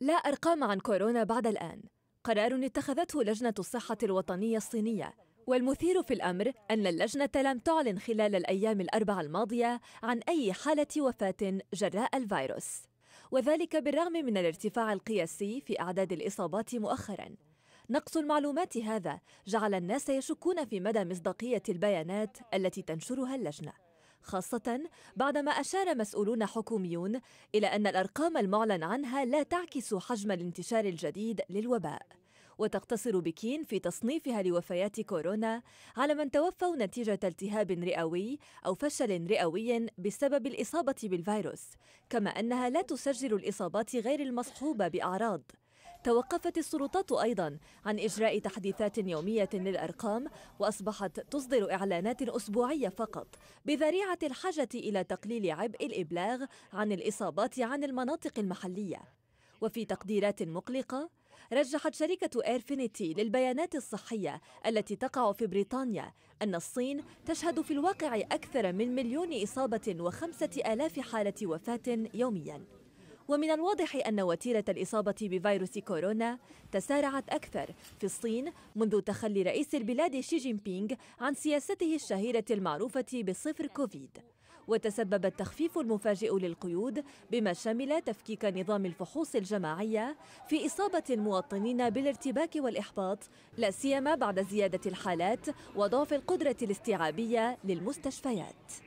لا أرقام عن كورونا بعد الآن قرار اتخذته لجنة الصحة الوطنية الصينية والمثير في الأمر أن اللجنة لم تعلن خلال الأيام الأربع الماضية عن أي حالة وفاة جراء الفيروس وذلك بالرغم من الارتفاع القياسي في أعداد الإصابات مؤخراً نقص المعلومات هذا جعل الناس يشكون في مدى مصداقية البيانات التي تنشرها اللجنة خاصة بعدما أشار مسؤولون حكوميون إلى أن الأرقام المعلن عنها لا تعكس حجم الانتشار الجديد للوباء وتقتصر بكين في تصنيفها لوفيات كورونا على من توفوا نتيجة التهاب رئوي أو فشل رئوي بسبب الإصابة بالفيروس، كما أنها لا تسجل الإصابات غير المصحوبة بأعراض، توقفت السلطات أيضا عن إجراء تحديثات يومية للأرقام وأصبحت تصدر إعلانات أسبوعية فقط بذريعة الحاجة إلى تقليل عبء الإبلاغ عن الإصابات عن المناطق المحلية وفي تقديرات مقلقة رجحت شركة إيرفينيتي للبيانات الصحية التي تقع في بريطانيا أن الصين تشهد في الواقع أكثر من مليون إصابة وخمسة آلاف حالة وفاة يومياً ومن الواضح أن وتيرة الإصابة بفيروس كورونا تسارعت أكثر في الصين منذ تخلي رئيس البلاد شي جين بينغ عن سياسته الشهيرة المعروفة بصفر كوفيد وتسبب التخفيف المفاجئ للقيود بما شمل تفكيك نظام الفحوص الجماعية في إصابة المواطنين بالارتباك والإحباط لا سيما بعد زيادة الحالات وضعف القدرة الاستيعابية للمستشفيات